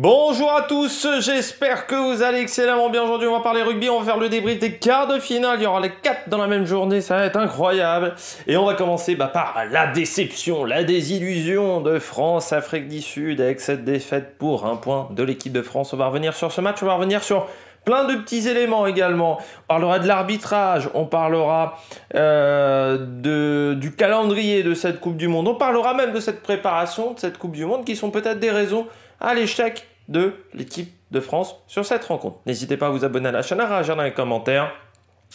Bonjour à tous, j'espère que vous allez excellemment bien aujourd'hui. On va parler rugby, on va faire le débrief des quarts de finale. Il y aura les quatre dans la même journée, ça va être incroyable. Et on va commencer bah, par la déception, la désillusion de France, Afrique du Sud, avec cette défaite pour un point de l'équipe de France. On va revenir sur ce match, on va revenir sur plein de petits éléments également. On parlera de l'arbitrage, on parlera euh, de, du calendrier de cette Coupe du Monde, on parlera même de cette préparation de cette Coupe du Monde qui sont peut-être des raisons à l'échec de l'équipe de France sur cette rencontre. N'hésitez pas à vous abonner à la chaîne, à réagir dans les commentaires,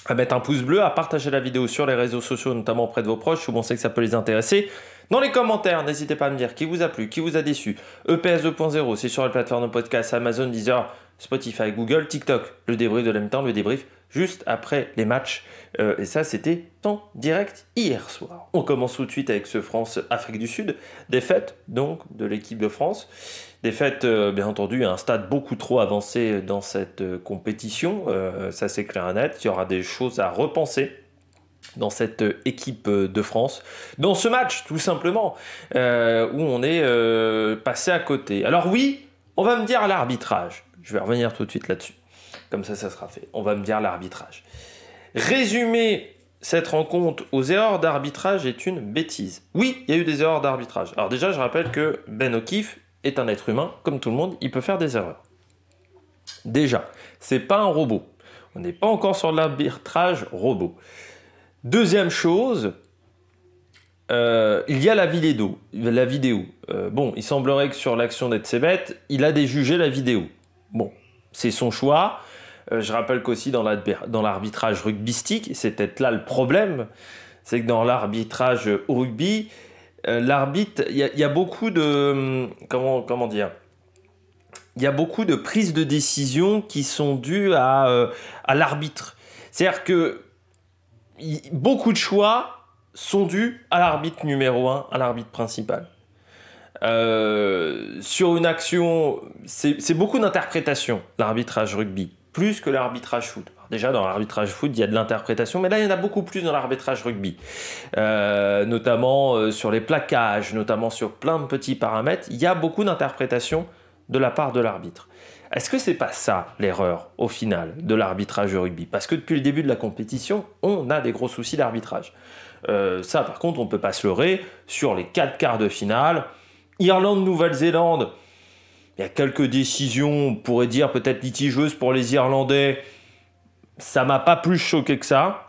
à mettre un pouce bleu, à partager la vidéo sur les réseaux sociaux, notamment auprès de vos proches, où vous sait que ça peut les intéresser. Dans les commentaires, n'hésitez pas à me dire qui vous a plu, qui vous a déçu. EPS 2.0, c'est sur les plateformes de podcast Amazon, Deezer, Spotify, Google, TikTok. Le débrief de la temps le débrief juste après les matchs. Euh, et ça, c'était en direct hier soir. On commence tout de suite avec ce France-Afrique du Sud. Défaite donc de l'équipe de France. Défaite, euh, bien entendu, à un stade beaucoup trop avancé dans cette euh, compétition. Euh, ça, c'est clair et net. Il y aura des choses à repenser dans cette équipe de France, dans ce match tout simplement, où on est passé à côté. Alors oui, on va me dire l'arbitrage. Je vais revenir tout de suite là-dessus. Comme ça, ça sera fait. On va me dire l'arbitrage. Résumer cette rencontre aux erreurs d'arbitrage est une bêtise. Oui, il y a eu des erreurs d'arbitrage. Alors déjà, je rappelle que Ben O'Keefe est un être humain, comme tout le monde, il peut faire des erreurs. Déjà, c'est pas un robot. On n'est pas encore sur l'arbitrage robot. Deuxième chose, euh, il y a la vidéo. La vidéo. Euh, bon, il semblerait que sur l'action bêtes, il a déjugé la vidéo. Bon, c'est son choix. Euh, je rappelle qu'aussi dans l'arbitrage rugbystique, c'est peut-être là le problème, c'est que dans l'arbitrage rugby, euh, l'arbitre, il y, a beaucoup de. Hum, comment, comment dire Il y a beaucoup de prises de décision qui sont dues à, euh, l'arbitre. C'est-à-dire que beaucoup de choix sont dus à l'arbitre numéro un, à l'arbitre principal. Euh, sur une action, c'est beaucoup d'interprétation, l'arbitrage rugby, plus que l'arbitrage foot. Déjà, dans l'arbitrage foot, il y a de l'interprétation, mais là, il y en a beaucoup plus dans l'arbitrage rugby, euh, notamment euh, sur les plaquages, notamment sur plein de petits paramètres. Il y a beaucoup d'interprétation de la part de l'arbitre. Est-ce que c'est pas ça l'erreur au final de l'arbitrage rugby Parce que depuis le début de la compétition, on a des gros soucis d'arbitrage. Euh, ça, par contre, on ne peut pas se leurrer sur les quatre quarts de finale. Irlande-Nouvelle-Zélande, il y a quelques décisions, on pourrait dire peut-être litigieuses pour les Irlandais, ça m'a pas plus choqué que ça.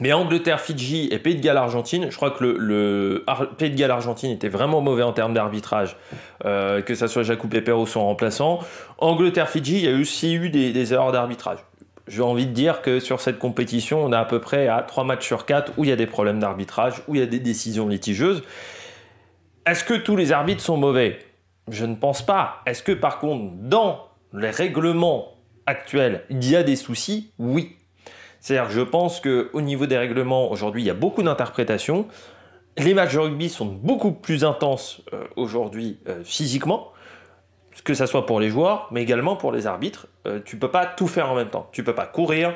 Mais Angleterre, Fidji et Pays de Galles, Argentine, je crois que le, Pays de Galles, Argentine était vraiment mauvais en termes d'arbitrage, euh, que ça soit Jacques et ou son remplaçant. Angleterre, Fidji, il y a aussi eu des, erreurs d'arbitrage. J'ai envie de dire que sur cette compétition, on a à peu près à 3 matchs sur 4 où il y a des problèmes d'arbitrage, où il y a des décisions litigieuses. Est-ce que tous les arbitres sont mauvais Je ne pense pas. Est-ce que par contre, dans les règlements actuel il y a des soucis, oui. C'est-à-dire que je pense qu'au niveau des règlements, aujourd'hui, il y a beaucoup d'interprétations. Les matchs de rugby sont beaucoup plus intenses euh, aujourd'hui euh, physiquement, que ce soit pour les joueurs, mais également pour les arbitres. Tu euh, tu peux pas tout faire en même temps. Tu ne peux pas courir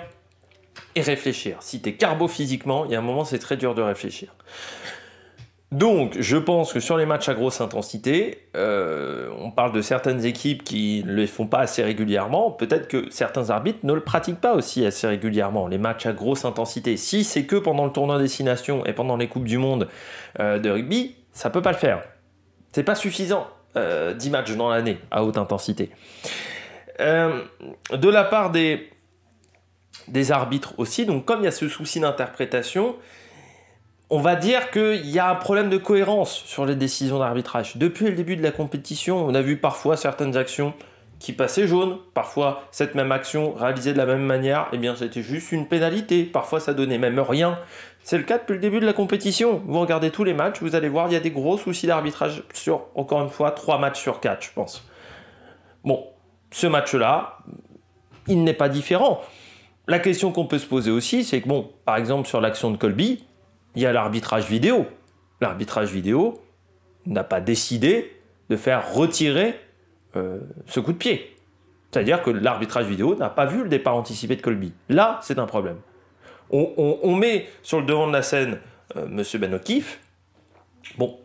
et réfléchir. Si tu es carbo physiquement, il y a un moment, c'est très dur de réfléchir. Donc, je pense que sur les matchs à grosse intensité, euh, on parle de certaines équipes qui ne les font pas assez régulièrement. Peut-être que certains arbitres ne le pratiquent pas aussi assez régulièrement, les matchs à grosse intensité. Si c'est que pendant le tournoi destination et pendant les Coupes du Monde euh, de rugby, ça ne peut pas le faire. C'est pas suffisant, 10 euh, matchs dans l'année à haute intensité. de la part des, des arbitres aussi, donc comme il y a ce souci d'interprétation, on va dire qu'il y a un problème de cohérence sur les décisions d'arbitrage. Depuis le début de la compétition, on a vu parfois certaines actions qui passaient jaune, parfois cette même action réalisée de la même manière, eh bien c'était juste une pénalité, parfois ça donnait même rien. C'est le cas depuis le début de la compétition. Vous regardez tous les matchs, vous allez voir, il y a des gros soucis d'arbitrage sur, encore une fois, 3 matchs sur 4, je pense. Bon, ce match-là, il n'est pas différent. La question qu'on peut se poser aussi, c'est que, bon, par exemple, sur l'action de Colby, il y a l'arbitrage vidéo. L'arbitrage vidéo n'a pas décidé de faire retirer euh, ce coup de pied. C'est-à-dire que l'arbitrage vidéo n'a pas vu le départ anticipé de Colby. Là, c'est un problème. On, met sur le devant de la scène euh, Monsieur M. Ben Bon,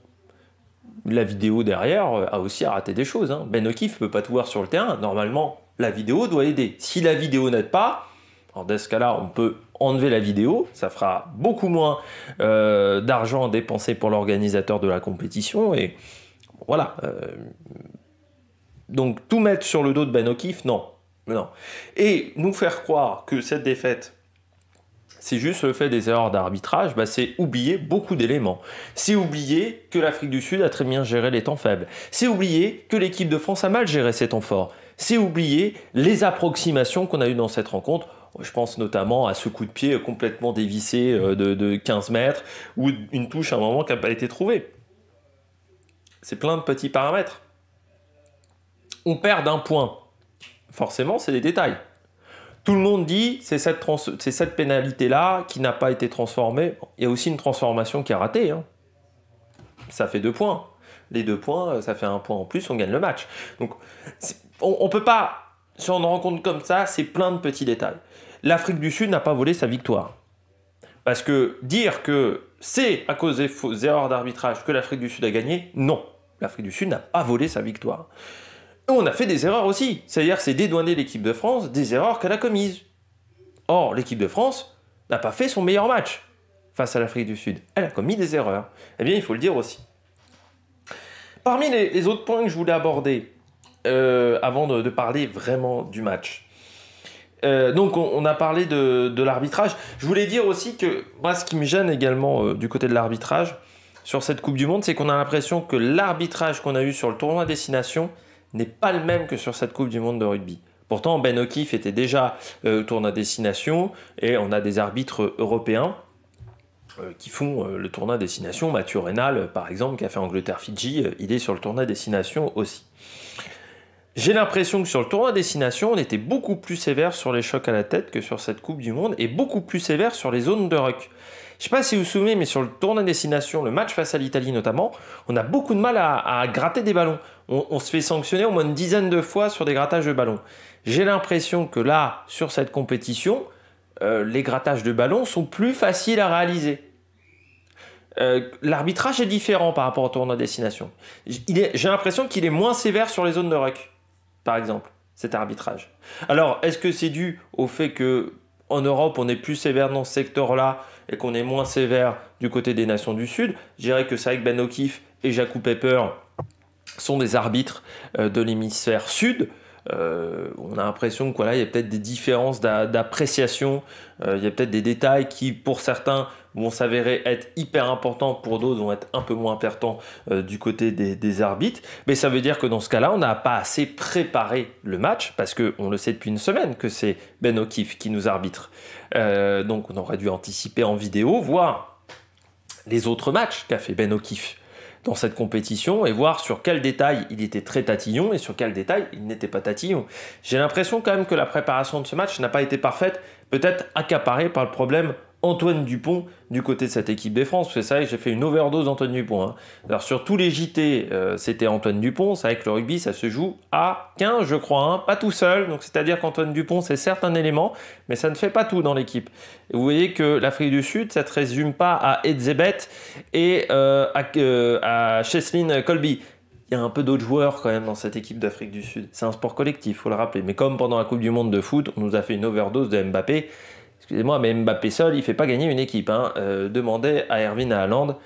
la vidéo derrière euh, a aussi raté des choses. Hein. Ben ne peut pas tout voir sur le terrain. Normalement, la vidéo doit aider. Si la vidéo n'aide pas, dans ce cas-là, on peut enlever la vidéo, ça fera beaucoup moins euh, d'argent dépensé pour l'organisateur de la compétition et voilà. Euh, donc tout mettre sur le dos de Ben O'Keefe, non, non. Et nous faire croire que cette défaite c'est juste le fait des erreurs d'arbitrage, bah, c'est oublier beaucoup d'éléments. C'est oublier que l'Afrique du Sud a très bien géré les temps faibles. C'est oublier que l'équipe de France a mal géré ses temps forts. C'est oublier les approximations qu'on a eues dans cette rencontre. Je pense notamment à ce coup de pied complètement dévissé euh, de, 15 mètres ou une touche à un moment qui n'a pas été trouvée. C'est plein de petits paramètres. On perd d'un point. Forcément, c'est des détails. Tout le monde dit c'est cette, pénalité-là qui n'a pas été transformée. Il y a aussi une transformation qui a raté. Hein. Ça fait deux points. Les deux points, ça fait un point en plus, on gagne le match. Donc on ne peut pas on rend rencontre comme ça, c'est plein de petits détails. L'Afrique du Sud n'a pas volé sa victoire. Parce que dire que c'est à cause des erreurs d'arbitrage que l'Afrique du Sud a gagné, non. L'Afrique du Sud n'a pas volé sa victoire. on a fait des erreurs aussi. C'est-à-dire, c'est dédouaner l'équipe de France des erreurs qu'elle a commises. Or, l'équipe de France n'a pas fait son meilleur match face à l'Afrique du Sud. Elle a commis des erreurs. Eh bien, il faut le dire aussi. Parmi les autres points que je voulais aborder, euh, avant de, parler vraiment du match. Euh, donc on, a parlé de, l'arbitrage. Je voulais dire aussi que moi ce qui me gêne également euh, du côté de l'arbitrage sur cette Coupe du Monde, c'est qu'on a l'impression que l'arbitrage qu'on a eu sur le tournoi destination n'est pas le même que sur cette Coupe du Monde de rugby. Pourtant Ben O'Keefe était déjà au tournoi destination et on a des arbitres européens qui font le tournoi destination. Mathieu Reynal, par exemple, qui a fait Angleterre-Fidji, il est sur le tournoi destination aussi. J'ai l'impression que sur le tournoi destination, on était beaucoup plus sévère sur les chocs à la tête que sur cette Coupe du Monde et beaucoup plus sévère sur les zones de ruck. Je sais pas si vous vous souvenez, mais sur le tournoi destination, le match face à l'Italie notamment, on a beaucoup de mal à, gratter des ballons. On, se fait sanctionner au moins une dizaine de fois sur des grattages de ballons. J'ai l'impression que là, sur cette compétition, euh, les grattages de ballons sont plus faciles à réaliser. Euh, l'arbitrage est différent par rapport au tournoi destination. J'ai l'impression qu'il est moins sévère sur les zones de ruck par exemple, cet arbitrage. Alors, est-ce que c'est dû au fait que en Europe, on est plus sévère dans ce secteur-là et qu'on est moins sévère du côté des nations du Sud. Je dirais que Saïk Ben O'Keefe et Jakub Pepper sont des arbitres euh, de l'hémisphère Sud. Euh, on a l'impression que voilà, y a peut-être des différences d'appréciation, euh, il y a peut-être des détails qui, pour certains, vont s'avérer être hyper importants, pour d'autres vont être un peu moins importants euh, du côté des, arbitres. Mais ça veut dire que dans ce cas-là, on n'a pas assez préparé le match, parce que on le sait depuis une semaine que c'est Ben O'Keefe qui nous arbitre. Euh, donc on aurait dû anticiper en vidéo, voir les autres matchs qu'a fait Ben O'Keefe dans cette compétition et voir sur quel détail il était très tatillon et sur quel détail il n'était pas tatillon. J'ai l'impression quand même que la préparation de ce match n'a pas été parfaite, peut-être accaparée par le problème Antoine Dupont du côté de cette équipe des France. C'est ça, j'ai fait une overdose d'Antoine Dupont. Hein. Alors sur tous les JT, euh, c'était Antoine Dupont. C'est vrai que le rugby, ça se joue à 15, je crois, hein. pas tout seul. Donc c'est-à-dire qu'Antoine Dupont, c'est certes un élément, mais ça ne fait pas tout dans l'équipe. Vous voyez que l'Afrique du Sud, ça ne se résume pas à Edzebet et euh, euh, à, Cheslin Colby il y a un peu d'autres joueurs quand même dans cette équipe d'Afrique du Sud. C'est un sport collectif, faut le rappeler. Mais comme pendant la Coupe du Monde de foot, on nous a fait une overdose de Mbappé, Excusez-moi, mais Mbappé seul, il fait pas gagner une équipe. Hein. Euh, demandez à Erwin Haaland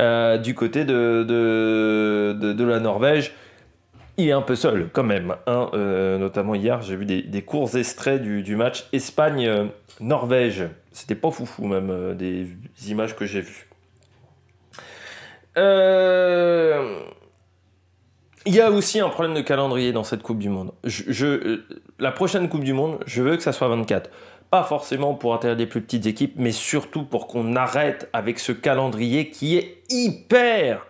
euh, du côté de, la Norvège. Il est un peu seul quand même. Hein. Euh, notamment hier, j'ai vu des, des, courts extraits du, match Espagne-Norvège. C'était pas foufou même des images que j'ai vues. Il y a aussi un problème de calendrier dans cette Coupe du Monde. la prochaine Coupe du Monde, je veux que ça soit 24 pas forcément pour intégrer des plus petites équipes, mais surtout pour qu'on arrête avec ce calendrier qui est hyper,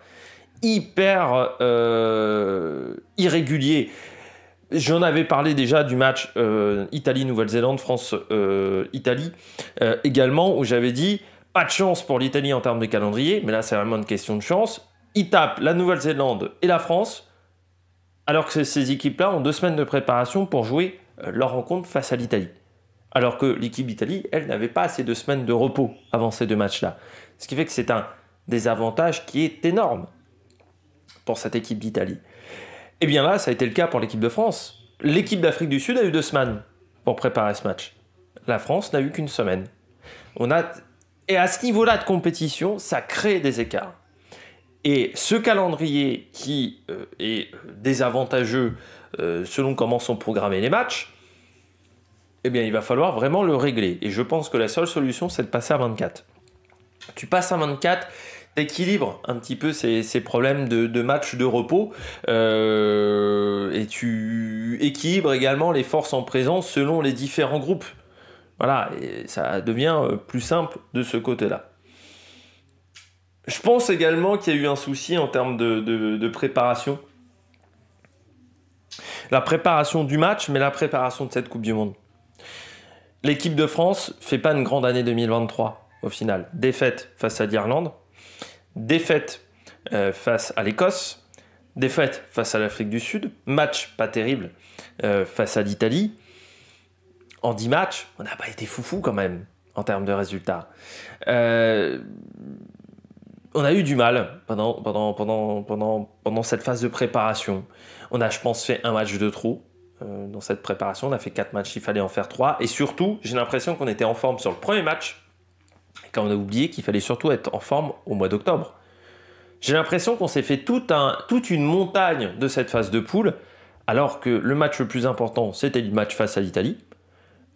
hyper euh, irrégulier. J'en avais parlé déjà du match euh, Italie-Nouvelle-Zélande, France-Italie, euh, également, où j'avais dit pas de chance pour l'Italie en termes de calendrier, mais là c'est vraiment une question de chance. Ils tapent la Nouvelle-Zélande et la France, alors que ces équipes-là ont deux semaines de préparation pour jouer leur rencontre face à l'Italie alors que l'équipe d'Italie, elle, n'avait pas assez de semaines de repos avant ces deux matchs-là. Ce qui fait que c'est un désavantage qui est énorme pour cette équipe d'Italie. Et eh bien là, ça a été le cas pour l'équipe de France. L'équipe d'Afrique du Sud a eu deux semaines pour préparer ce match. La France n'a eu qu'une semaine. Et à ce niveau-là de compétition, ça crée des écarts. Et ce calendrier qui euh, est euh, désavantageux euh, selon comment sont programmés les matchs, eh bien, il va falloir vraiment le régler. Et je pense que la seule solution, c'est de passer à 24. Tu passes à 24, t'équilibres un petit peu ces, problèmes de, match de repos euh, et tu équilibres également les forces en présence selon les différents groupes. Voilà, et ça devient euh, plus simple de ce côté-là. Je pense également qu'il y a eu un souci en termes de préparation. La préparation du match, mais la préparation de cette Coupe du Monde. L'équipe de France fait pas une grande année 2023 au final. Défaite face à l'Irlande, défaite euh, face à l'Écosse, défaite face à l'Afrique du Sud, match pas terrible euh, face à l'Italie. En 10 matchs, on n'a pas été foufou quand même en termes de résultats. Euh, on a eu du mal pendant, pendant, pendant, pendant, pendant cette phase de préparation. On a, je pense, fait un match de trop euh, dans cette préparation. On a fait 4 matchs, il fallait en faire 3 Et surtout, j'ai l'impression qu'on était en forme sur le premier match, quand on a oublié qu'il fallait surtout être en forme au mois d'octobre. J'ai l'impression qu'on s'est fait toute une montagne de cette phase de poule, alors que le match le plus important, c'était le match face à l'Italie,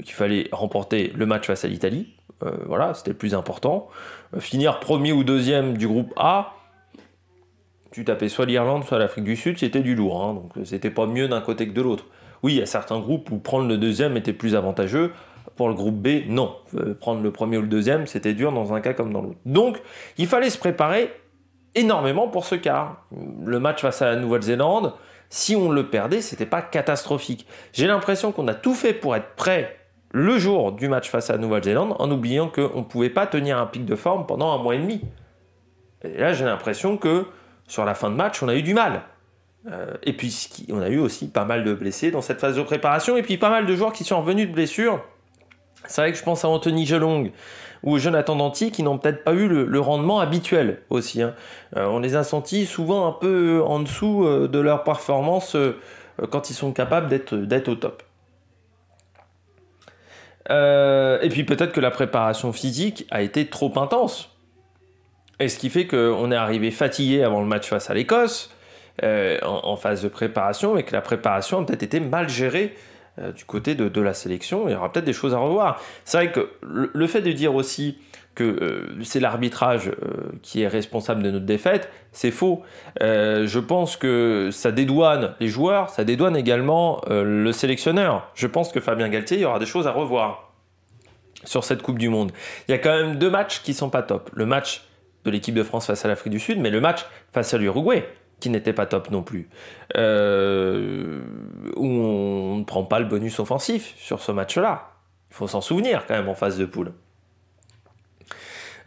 qu'il fallait remporter le match face à l'Italie. Euh, voilà, c'était le plus important. Euh, finir premier ou deuxième du groupe A, tu tapais soit l'Irlande, soit l'Afrique du Sud, c'était du lourd. Hein. donc c'était pas mieux d'un côté que de l'autre. Oui, il y a certains groupes où prendre le deuxième était plus avantageux. Pour le groupe B, non. Euh, prendre le premier ou le deuxième, c'était dur dans un cas comme dans l'autre. Donc, il fallait se préparer énormément pour ce cas. Le match face à la Nouvelle-Zélande, si on le perdait, c'était pas catastrophique. J'ai l'impression qu'on a tout fait pour être prêt le jour du match face à la Nouvelle-Zélande en oubliant qu'on ne pouvait pas tenir un pic de forme pendant un mois et demi. Et là, j'ai l'impression que sur la fin de match, on a eu du mal. Euh, et puis, on a eu aussi pas mal de blessés dans cette phase de préparation, et puis pas mal de joueurs qui sont revenus de blessures. C'est vrai que je pense à Anthony Gelong ou Jonathan Danti qui n'ont peut-être pas eu le, rendement habituel aussi. Hein. Euh, on les a sentis souvent un peu en dessous euh, de leur performance quand ils sont capables d'être au top. et puis peut-être que la préparation physique a été trop intense. Et ce qui fait qu'on est arrivé fatigué avant le match face à l'Écosse. Euh, en, phase de préparation et que la préparation a peut-être été mal gérée euh, du côté de, la sélection. Il y aura peut-être des choses à revoir. C'est vrai que le, fait de dire aussi que euh, c'est l'arbitrage qui est responsable de notre défaite, c'est faux. je pense que ça dédouane les joueurs, ça dédouane également le sélectionneur. Je pense que Fabien Galtier, il y aura des choses à revoir sur cette Coupe du Monde. Il y a quand même deux matchs qui sont pas top. Le match de l'équipe de France face à l'Afrique du Sud, mais le match face à l'Uruguay, qui n'était pas top non plus. Euh, on ne prend pas le bonus offensif sur ce match-là. Il faut s'en souvenir quand même en phase de poule.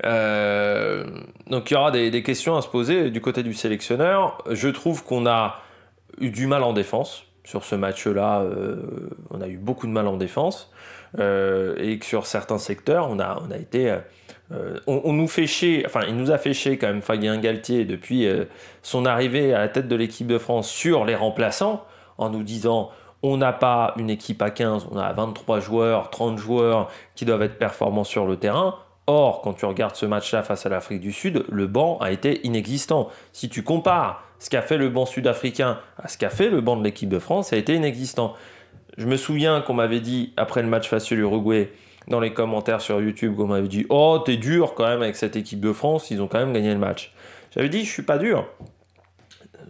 Euh, donc il y aura des, questions à se poser du côté du sélectionneur. Je trouve qu'on a eu du mal en défense. Sur ce match-là, euh, on a eu beaucoup de mal en défense. et que sur certains secteurs, on a, on a été euh, on, nous fait enfin il nous a fait chier quand même Fabien Galtier depuis euh, son arrivée à la tête de l'équipe de France sur les remplaçants en nous disant on n'a pas une équipe à 15, on a 23 joueurs, 30 joueurs qui doivent être performants sur le terrain. Or, quand tu regardes ce match-là face à l'Afrique du Sud, le banc a été inexistant. Si tu compares ce qu'a fait le banc sud-africain à ce qu'a fait le banc de l'équipe de France, ça a été inexistant. Je me souviens qu'on m'avait dit après le match face à l'Uruguay, dans les commentaires sur YouTube on m'avait dit Oh, t'es dur quand même avec cette équipe de France, ils ont quand même gagné le match. J'avais dit Je suis pas dur.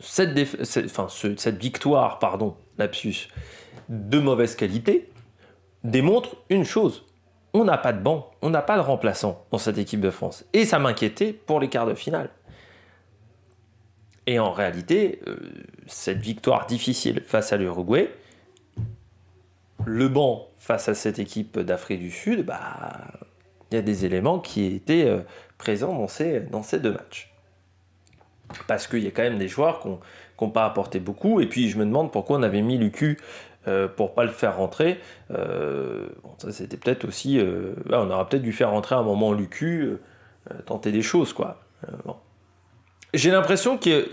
Cette, victoire, pardon, lapsus, de mauvaise qualité, démontre une chose on n'a pas de banc, on n'a pas de remplaçant dans cette équipe de France. Et ça m'inquiétait pour les quarts de finale. Et en réalité, euh, cette victoire difficile face à l'Uruguay, le banc face à cette équipe d'Afrique du Sud, bah, il y a des éléments qui étaient euh, présents dans ces, dans ces deux matchs. Parce qu'il y a quand même des joueurs qui n'ont pas apporté beaucoup. Et puis je me demande pourquoi on avait mis Lucu euh, pour pas le faire rentrer. Euh, c'était peut-être aussi. on aurait peut-être dû faire rentrer à un moment Lucu, tenter des choses, quoi. J'ai l'impression que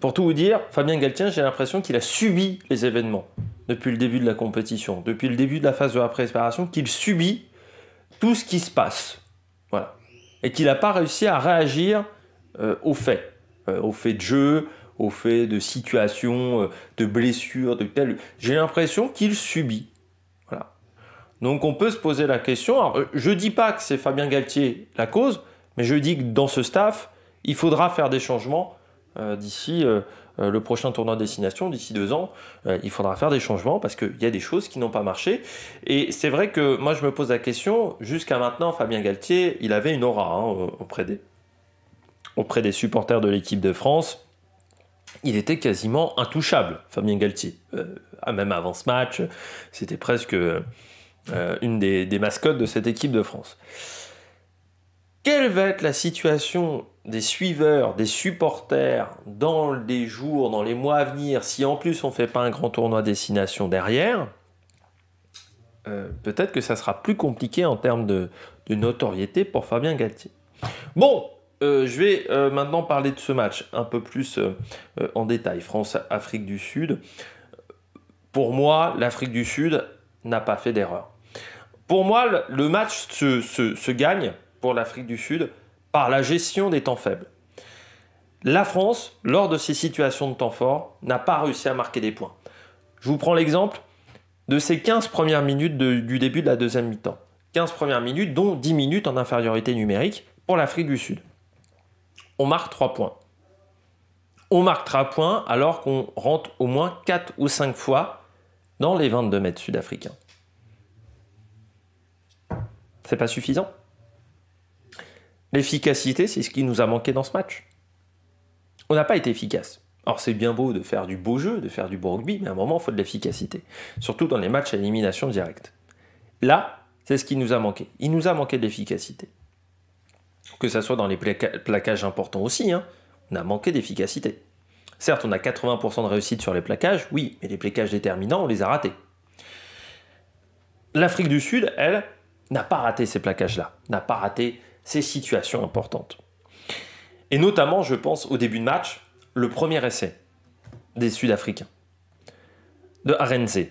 pour tout vous dire, Fabien Galtien, j'ai l'impression qu'il a subi les événements depuis le début de la compétition, depuis le début de la phase de la préparation, qu'il subit tout ce qui se passe. Voilà. Et qu'il n'a pas réussi à réagir euh, aux faits, euh, aux faits de jeu, aux faits de situation, euh, de blessures, de tel. J'ai l'impression qu'il subit. Donc on peut se poser la question. je ne dis pas que c'est Fabien Galtier la cause, mais je dis que dans ce staff, il faudra faire des changements euh, d'ici euh, euh, le prochain tournoi destination, d'ici deux ans, il faudra faire des changements parce qu'il y a des choses qui n'ont pas marché. Et c'est vrai que moi, je me pose la question, jusqu'à maintenant, Fabien Galtier, il avait une aura hein, auprès, des, auprès des supporters de l'équipe de France il était quasiment intouchable, Fabien Galtier. même avant ce match, c'était presque une des, mascottes de cette équipe de France. Quelle va être la situation des suiveurs, des supporters dans les jours, dans les mois à venir, si en plus on ne fait pas un grand tournoi destination derrière, euh, peut-être que ça sera plus compliqué en termes de, notoriété pour Fabien Galtier. Bon, euh, je vais euh, maintenant parler de ce match un peu plus en détail. France-Afrique du Sud. Pour moi, l'Afrique du Sud n'a pas fait d'erreur. Pour moi, le match se gagne pour l'Afrique du Sud par la gestion des temps faibles. La France, lors de ces situations de temps fort, n'a pas réussi à marquer des points. Je vous prends l'exemple de ces 15 premières minutes du début de la deuxième mi-temps. 15 premières minutes, dont 10 minutes en infériorité numérique pour l'Afrique du Sud. On marque 3 points. On marque 3 points alors qu'on rentre au moins 4 ou 5 fois dans les 22 mètres sud-africains. C'est pas suffisant L'efficacité, c'est ce qui nous a manqué dans ce match. On n'a pas été efficace. Alors c'est bien beau de faire du beau jeu, de faire du beau rugby, mais à un moment, il faut de l'efficacité. Surtout dans les matchs à élimination directe. Là, c'est ce qui nous a manqué. Il nous a manqué de l'efficacité. Que ce soit dans les plaquages importants aussi, hein. on a manqué d'efficacité. Certes, on a 80% de réussite sur les plaquages, oui, mais les plaquages déterminants, on les a ratés. L'Afrique du Sud, elle, n'a pas raté ces plaquages-là, n'a pas raté ces situations importantes. Et notamment, je pense, au début de match, le premier essai des Sud-Africains, de Arenze.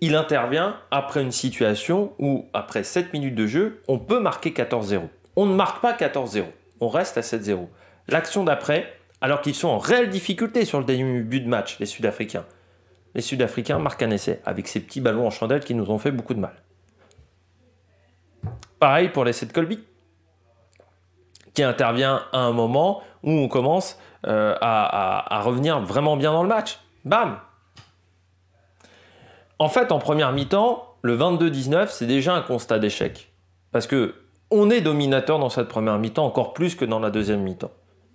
Il intervient après une situation où, après 7 minutes de jeu, on peut marquer 14-0. On ne marque pas 14-0, on reste à 7-0. L'action d'après, alors qu'ils sont en réelle difficulté sur le début de match, les Sud-Africains. Les Sud-Africains marquent un essai avec ces petits ballons en chandelle qui nous ont fait beaucoup de mal. Pareil pour l'essai de Colby, qui intervient à un moment où on commence euh, à, revenir vraiment bien dans le match. Bam En fait, en première mi-temps, le 22-19, c'est déjà un constat d'échec. Parce que on est dominateur dans cette première mi-temps, encore plus que dans la deuxième mi-temps.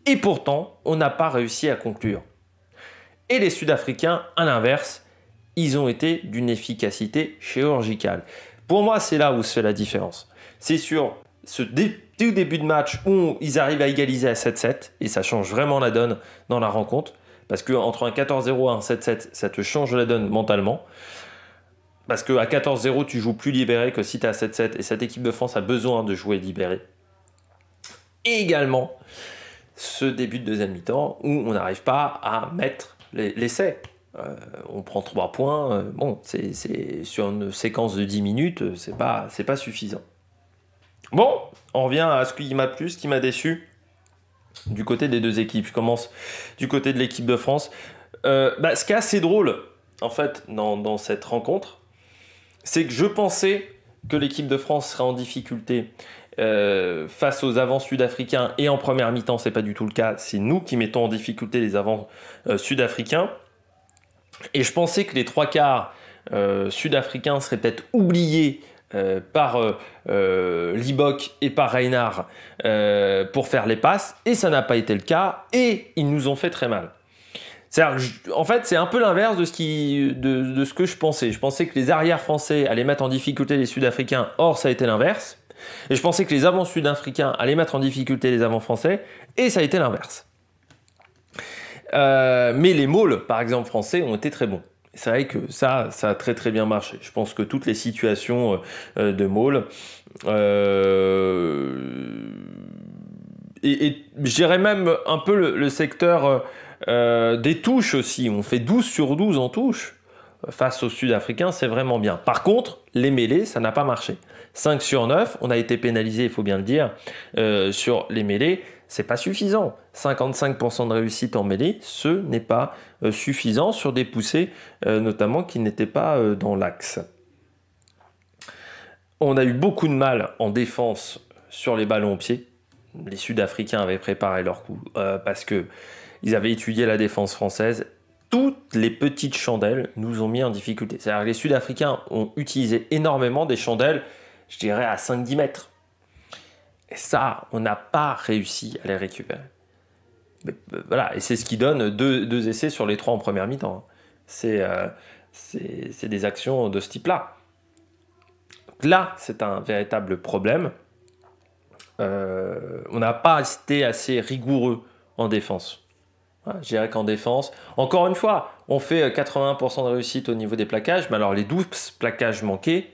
Et pourtant, on n'a pas réussi à conclure. Et les Sud-Africains, à l'inverse, ils ont été d'une efficacité chirurgicale. Pour moi, c'est là où se fait la différence. C'est sur ce dé début de match où ils arrivent à égaliser à 7-7 et ça change vraiment la donne dans la rencontre parce que entre un 14-0 et un 7-7 ça te change la donne mentalement parce que à 14-0 tu joues plus libéré que si tu es à 7-7 et cette équipe de France a besoin de jouer libéré également ce début de deuxième mi-temps où on n'arrive pas à mettre l'essai euh, on prend trois points, euh, bon, c'est sur une séquence de 10 minutes, euh, c'est pas, pas suffisant. Bon, on revient à ce qui m'a plu, qui m'a déçu du côté des deux équipes. Je commence du côté de l'équipe de France. Euh, bah, ce qui est assez drôle, en fait, dans, cette rencontre, c'est que je pensais que l'équipe de France serait en difficulté euh, face aux avants sud-africains et en première mi-temps, c'est pas du tout le cas. C'est nous qui mettons en difficulté les avants euh, sud-africains. Et je pensais que les trois quarts sud-africains seraient peut-être oubliés euh, par euh, euh, Liboc et par Reinhard euh, pour faire les passes, et ça n'a pas été le cas, et ils nous ont fait très mal. En fait, c'est un peu l'inverse de, ce de, ce que je pensais. Je pensais que les arrières français allaient mettre en difficulté les Sud-Africains, or ça a été l'inverse. Et je pensais que les avant sud-africains allaient mettre en difficulté les avant français, et ça a été l'inverse. mais les maules, par exemple, français, ont été très bons. C'est vrai que ça, ça a très très bien marché. Je pense que toutes les situations euh, euh, de Maul, euh, et, j'irais même un peu le, secteur des touches aussi. On fait 12 sur 12 en touches face aux Sud-Africains, c'est vraiment bien. Par contre, les mêlées, ça n'a pas marché. 5 sur 9, on a été pénalisé, il faut bien le dire, euh, sur les mêlées. C'est pas suffisant. 55% de réussite en mêlée, ce n'est pas euh, suffisant sur des poussées, euh, notamment qui n'étaient pas dans l'axe. On a eu beaucoup de mal en défense sur les ballons au pied. Les Sud-Africains avaient préparé leur coup parce qu'ils avaient étudié la défense française toutes les petites chandelles nous ont mis en difficulté. C'est-à-dire que les Sud-Africains ont utilisé énormément des chandelles je dirais à 5-10 mètres. Et ça, on n'a pas réussi à les récupérer. Euh, voilà, et c'est ce qui donne deux, essais sur les trois en première mi-temps. Hein. Euh, c'est des actions de ce type-là. Là, c'est un véritable problème. Euh, on n'a pas été assez rigoureux en défense. Hein, je dirais qu'en défense, encore une fois, on fait 80% de réussite au niveau des plaquages, mais alors les 12 plaquages manqués,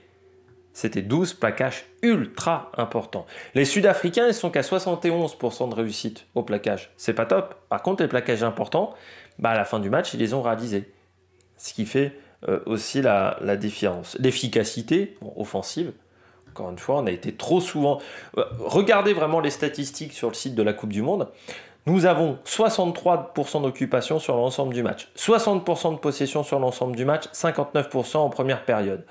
c'était 12 plaquages ultra importants. Les Sud-Africains, ils sont qu'à 71% de réussite au plaquage. C'est pas top. Par contre, les plaquages importants, bah, à la fin du match, ils les ont réalisés. Ce qui fait euh, aussi la, différence. L'efficacité offensive, encore une fois, on a été trop souvent. Euh, regardez vraiment les statistiques sur le site de la Coupe du Monde. Nous avons 63% d'occupation sur l'ensemble du match, 60% de possession sur l'ensemble du match, 59% en première période.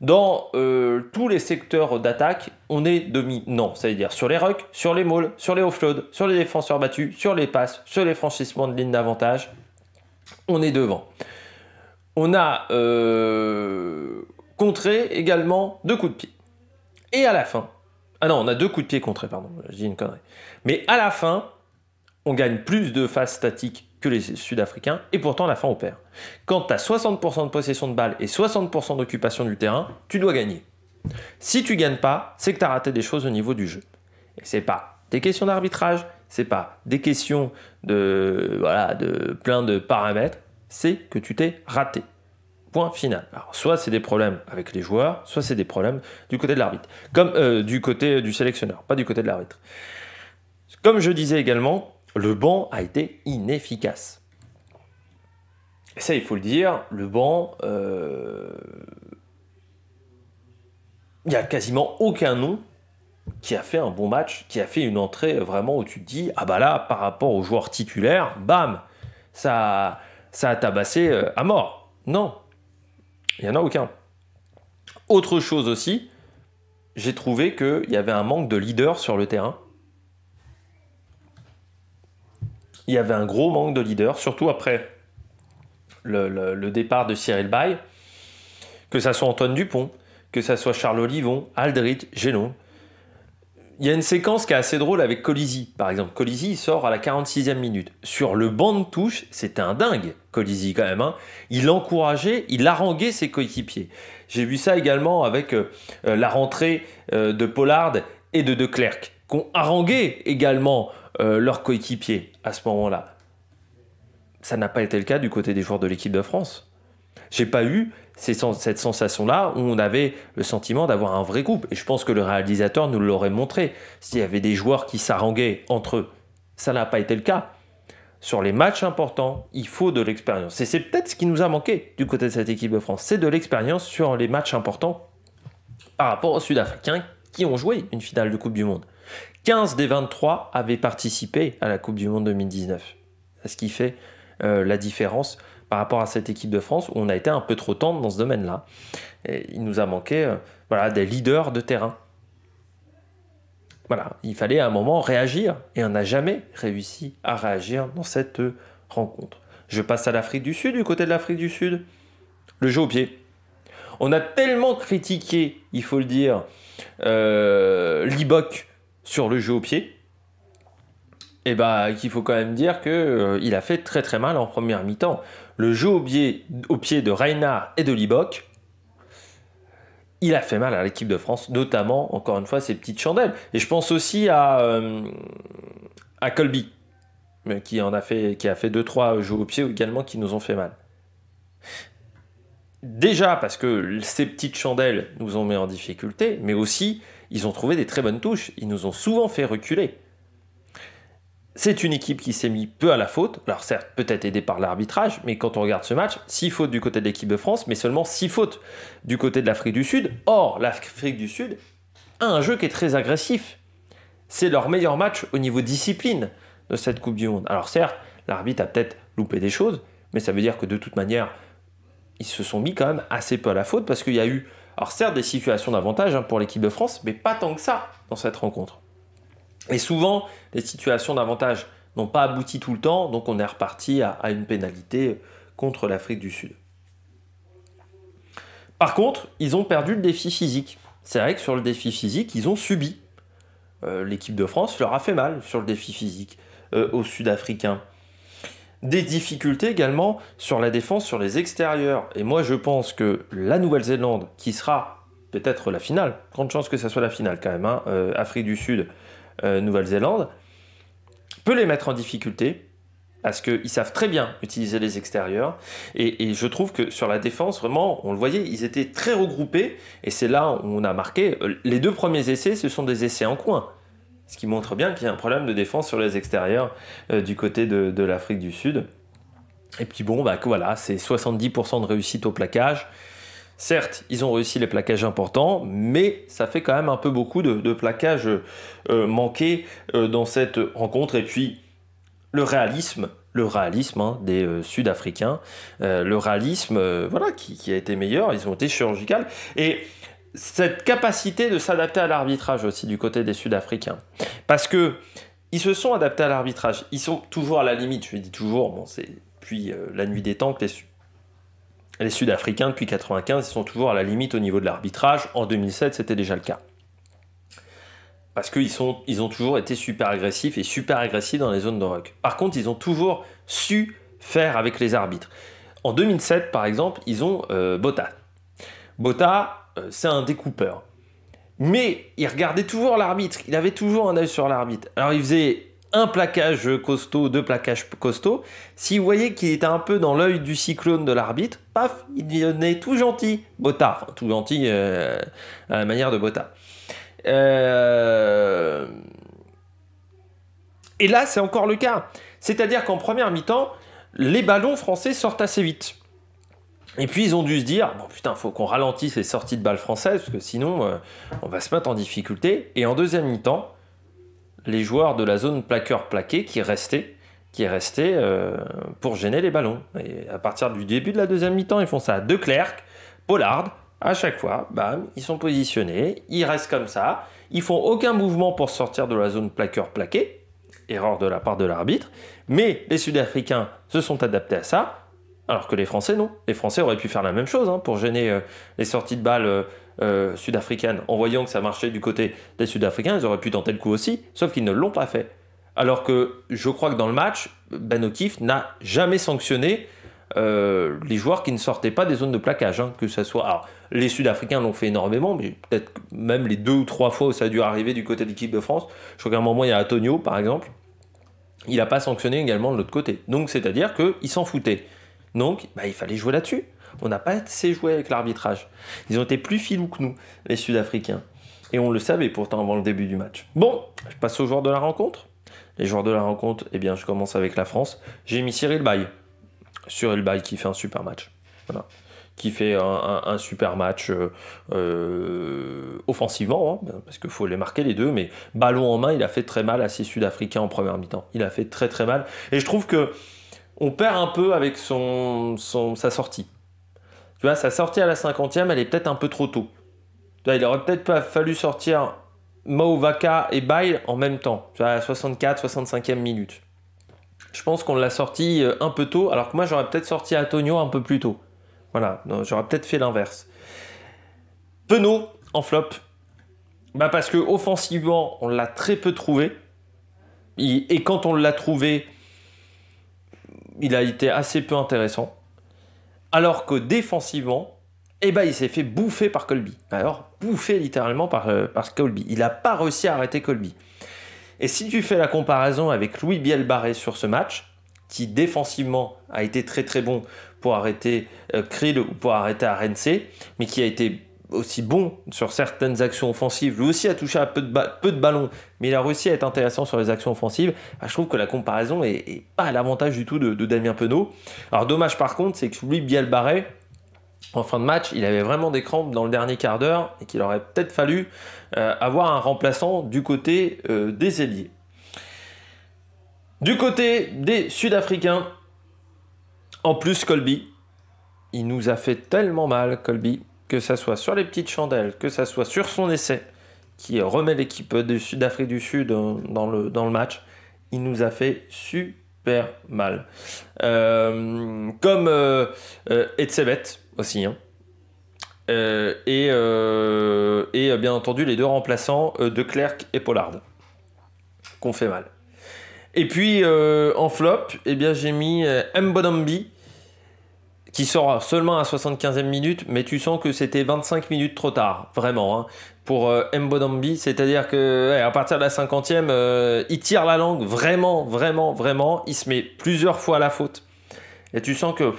Dans euh, tous les secteurs d'attaque, on est demi. Non, c'est-à-dire sur les rucks, sur les mauls, sur les offloads, sur les défenseurs battus, sur les passes, sur les franchissements de ligne d'avantage. On est devant. On a euh, contré également deux coups de pied. Et à la fin, ah non, on a deux coups de pied contrés, pardon, je dis une connerie. Mais à la fin, on gagne plus de phases statiques que les Sud-Africains, et pourtant la fin opère. Quand tu as 60% de possession de balles et 60% d'occupation du terrain, tu dois gagner. Si tu gagnes pas, c'est que tu as raté des choses au niveau du jeu. Et c'est pas des questions d'arbitrage, c'est pas des questions de voilà, de plein de paramètres, c'est que tu t'es raté. Point final. Alors, soit c'est des problèmes avec les joueurs, soit c'est des problèmes du côté de l'arbitre, comme euh, du côté du sélectionneur, pas du côté de l'arbitre. Comme je disais également, le banc a été inefficace. Et ça, il faut le dire, le banc, euh, il n'y a quasiment aucun nom qui a fait un bon match, qui a fait une entrée vraiment où tu te dis, ah bah là, par rapport aux joueurs titulaires, bam, ça, ça a tabassé euh, à mort. Non, il n'y en a aucun. Autre chose aussi, j'ai trouvé qu'il y avait un manque de leader sur le terrain. il y avait un gros manque de leaders, surtout après le, départ de Cyril Bay, que ça soit Antoine Dupont, que ça soit Charles Olivon, Aldrich, Génon. Il y a une séquence qui est assez drôle avec Colisi, par exemple. Colisi, sort à la 46e minute. Sur le banc de touche, c'était un dingue, Colisi, quand même. Hein. Il encourageait, il haranguait ses coéquipiers. J'ai vu ça également avec euh, euh, la rentrée euh, de Pollard et de De Clercq, qu'on haranguait également leur leurs coéquipiers à ce moment-là. Ça n'a pas été le cas du côté des joueurs de l'équipe de France. J'ai pas eu cette sensation-là où on avait le sentiment d'avoir un vrai groupe. Et je pense que le réalisateur nous l'aurait montré. S'il y avait des joueurs qui s'arranguaient entre eux, ça n'a pas été le cas. Sur les matchs importants, il faut de l'expérience. Et c'est peut-être ce qui nous a manqué du côté de cette équipe de France. C'est de l'expérience sur les matchs importants par rapport aux Sud-Africains qui ont joué une finale de Coupe du Monde. 15 des 23 avaient participé à la Coupe du Monde 2019. Ce qui fait euh, la différence par rapport à cette équipe de France où on a été un peu trop tendre dans ce domaine-là. Il nous a manqué euh, voilà, des leaders de terrain. Voilà, il fallait à un moment réagir et on n'a jamais réussi à réagir dans cette rencontre. Je passe à l'Afrique du Sud, du côté de l'Afrique du Sud. Le jeu au pied. On a tellement critiqué, il faut le dire, euh, l'IBOC sur le jeu au pied, et eh ben, qu'il faut quand même dire que euh, il a fait très très mal en première mi-temps. Le jeu au pied, de Reinhardt et de Liboc, il a fait mal à l'équipe de France, notamment encore une fois ses petites chandelles. Et je pense aussi à euh, à Colby qui en a fait qui a fait deux trois jeux au pied également qui nous ont fait mal. Déjà parce que ces petites chandelles nous ont mis en difficulté, mais aussi ils ont trouvé des très bonnes touches. Ils nous ont souvent fait reculer. C'est une équipe qui s'est mise peu à la faute. Alors certes, peut-être aidée par l'arbitrage, mais quand on regarde ce match, 6 fautes du côté de l'équipe de France, mais seulement six fautes du côté de l'Afrique du Sud. Or, l'Afrique du Sud a un jeu qui est très agressif. C'est leur meilleur match au niveau discipline de cette Coupe du Monde. Alors certes, l'arbitre a peut-être loupé des choses, mais ça veut dire que de toute manière, ils se sont mis quand même assez peu à la faute parce qu'il y a eu alors certes, des situations d'avantage hein, pour l'équipe de France, mais pas tant que ça dans cette rencontre. Et souvent, les situations d'avantage n'ont pas abouti tout le temps, donc on est reparti à, une pénalité euh, contre l'Afrique du Sud. Par contre, ils ont perdu le défi physique. C'est vrai que sur le défi physique, ils ont subi. Euh, l'équipe de France leur a fait mal sur le défi physique euh, aux Sud-Africains des difficultés également sur la défense sur les extérieurs. Et moi, je pense que la Nouvelle-Zélande, qui sera peut-être la finale, grande chance que ça soit la finale quand même, hein, euh, Afrique du Sud, euh, Nouvelle-Zélande, peut les mettre en difficulté parce qu'ils savent très bien utiliser les extérieurs. et, je trouve que sur la défense, vraiment, on le voyait, ils étaient très regroupés. Et c'est là où on a marqué. Euh, les deux premiers essais, ce sont des essais en coin. Ce qui montre bien qu'il y a un problème de défense sur les extérieurs euh, du côté de, l'Afrique du Sud. Et puis bon, bah, voilà, c'est 70% de réussite au placage. Certes, ils ont réussi les placages importants, mais ça fait quand même un peu beaucoup de, placages plaquages euh, manqués euh, dans cette rencontre. Et puis, le réalisme, le réalisme hein, des Sud-Africains, le réalisme voilà, qui, qui, a été meilleur, ils ont été chirurgicales. Et cette capacité de s'adapter à l'arbitrage aussi du côté des Sud-Africains. Parce que ils se sont adaptés à l'arbitrage. Ils sont toujours à la limite, je dis toujours, bon, c'est depuis euh, la nuit des temps que les, les Sud-Africains, depuis 1995, ils sont toujours à la limite au niveau de l'arbitrage. En 2007, c'était déjà le cas. Parce qu'ils ils ont toujours été super agressifs et super agressifs dans les zones de rock. Par contre, ils ont toujours su faire avec les arbitres. En 2007, par exemple, ils ont euh, BOTA. BOTA, euh, c'est un découpeur. Mais il regardait toujours l'arbitre, il avait toujours un œil sur l'arbitre. Alors il faisait un plaquage costaud, deux plaquages costauds. S'il voyait qu'il était un peu dans l'œil du cyclone de l'arbitre, paf, il devenait tout gentil, Botard, tout gentil euh, à la manière de Botard. Euh, et là, c'est encore le cas. C'est-à-dire qu'en première mi-temps, les ballons français sortent assez vite. Et puis ils ont dû se dire, bon putain, faut qu'on ralentisse les sorties de balles françaises, parce que sinon euh, on va se mettre en difficulté. Et en deuxième mi-temps, les joueurs de la zone plaqueur-plaqué qui restaient, qui euh, pour gêner les ballons. Et à partir du début de la deuxième mi-temps, ils font ça à De Clerc, Pollard, à chaque fois, bam, ils sont positionnés, ils restent comme ça, ils font aucun mouvement pour sortir de la zone plaqueur-plaqué, erreur de la part de l'arbitre, mais les Sud-Africains se sont adaptés à ça, alors que les Français, non. Les Français auraient pu faire la même chose hein, pour gêner euh, les sorties de balles euh, euh, sud-africaines. En voyant que ça marchait du côté des Sud-Africains, ils auraient pu tenter le coup aussi, sauf qu'ils ne l'ont pas fait. Alors que je crois que dans le match, Ben O'Keefe n'a jamais sanctionné les joueurs qui ne sortaient pas des zones de plaquage. Hein, que soit. Alors, les Sud-Africains l'ont fait énormément, mais peut-être même les deux ou trois fois où ça a dû arriver du côté de l'équipe de France. Je crois qu'à un moment, il y a Antonio, par exemple. Il n'a pas sanctionné également de l'autre côté. Donc, c'est-à-dire qu'il s'en foutait. Donc, bah, il fallait jouer là-dessus. On n'a pas assez joué avec l'arbitrage. Ils ont été plus filous que nous, les Sud-Africains. Et on le savait pourtant avant le début du match. Bon, je passe aux joueurs de la rencontre. Les joueurs de la rencontre, eh bien, je commence avec la France. J'ai mis Cyril Bay. Cyril Bay qui fait un super match. Qui fait un, super match euh, euh, offensivement, hein, parce qu'il faut les marquer les deux, mais ballon en main, il a fait très mal à ces Sud-Africains en première mi-temps. Il a fait très très mal. Et je trouve que on perd un peu avec son, sa sortie. Tu vois, sa sortie à la 50e, elle est peut-être un peu trop tôt. il aurait peut-être pas fallu sortir Maovaka et Bail en même temps, tu vois, à la 64, 65e minute. Je pense qu'on l'a sorti euh, un peu tôt, alors que moi j'aurais peut-être sorti Antonio un peu plus tôt. Voilà, j'aurais peut-être fait l'inverse. Penaud en flop. Bah parce que offensivement, on l'a très peu trouvé. Et quand on l'a trouvé, il a été assez peu intéressant. Alors que défensivement, eh ben, il s'est fait bouffer par Colby. Alors, bouffer littéralement par, euh, Colby. Il n'a pas réussi à arrêter Colby. Et si tu fais la comparaison avec Louis Bielbarré sur ce match, qui défensivement a été très très bon pour arrêter euh, Krill ou pour arrêter Arense, mais qui a été aussi bon sur certaines actions offensives. Lui aussi a touché à peu de, ballons, mais il a réussi à être intéressant sur les actions offensives. Ah, je trouve que la comparaison est, pas à l'avantage du tout de, Damien Penaud. Alors dommage par contre, c'est que lui, Bialbaré, en fin de match, il avait vraiment des crampes dans le dernier quart d'heure et qu'il aurait peut-être fallu euh, avoir un remplaçant du côté euh, des ailiers. Du côté des Sud-Africains, en plus Colby, il nous a fait tellement mal, Colby que ça soit sur les petites chandelles, que ça soit sur son essai, qui remet l'équipe d'Afrique du Sud dans le, dans le match, il nous a fait super mal. Euh, comme euh, euh aussi. Hein. Euh, et, bien entendu les deux remplaçants de Clerc et Pollard qu'on fait mal. Et puis en flop, eh bien j'ai mis Mbonambi qui sort seulement à 75e minute, mais tu sens que c'était 25 minutes trop tard, vraiment, hein. pour euh, Mbodambi. C'est-à-dire que à partir de la 50e, euh, il tire la langue, vraiment, vraiment, vraiment. Il se met plusieurs fois à la faute. Et tu sens que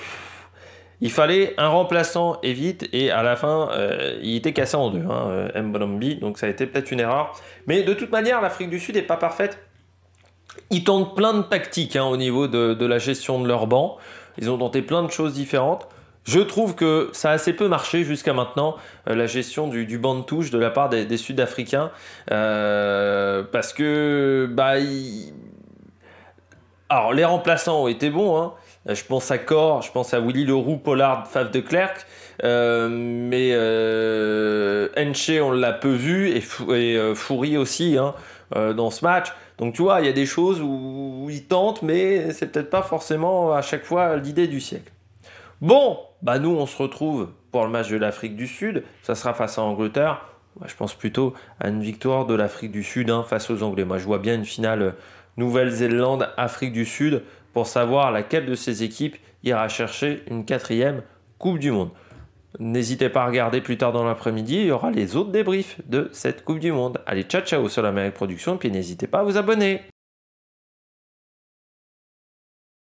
il fallait un remplaçant et vite, et à la fin, euh, il était cassé en deux, hein, euh, Mbodambi. Donc ça a été peut-être une erreur. Mais de toute manière, l'Afrique du Sud n'est pas parfaite ils tentent plein de tactiques hein, au niveau de, la gestion de leur banc. Ils ont tenté plein de choses différentes. Je trouve que ça a assez peu marché jusqu'à maintenant, euh, la gestion du, banc de touche de la part des, Sud-Africains. Euh, parce que, bah, Alors, les remplaçants ont été bons. Hein. Je pense à Cor, je pense à Willy Leroux, Pollard, Faf de Clerc. Euh, mais Enche, on l'a peu vu, et, fourri aussi hein, dans ce match. Donc tu vois, il y a des choses où, ils tentent, mais c'est peut-être pas forcément à chaque fois l'idée du siècle. Bon, bah nous on se retrouve pour le match de l'Afrique du Sud, ça sera face à Angleterre. je pense plutôt à une victoire de l'Afrique du Sud hein, face aux Anglais. Moi je vois bien une finale euh, Nouvelle-Zélande, Afrique du Sud, pour savoir laquelle de ces équipes ira chercher une quatrième Coupe du Monde. N'hésitez pas à regarder plus tard dans l'après-midi, il y aura les autres débriefs de cette Coupe du Monde. Allez, ciao ciao sur la Production, puis n'hésitez pas à vous abonner.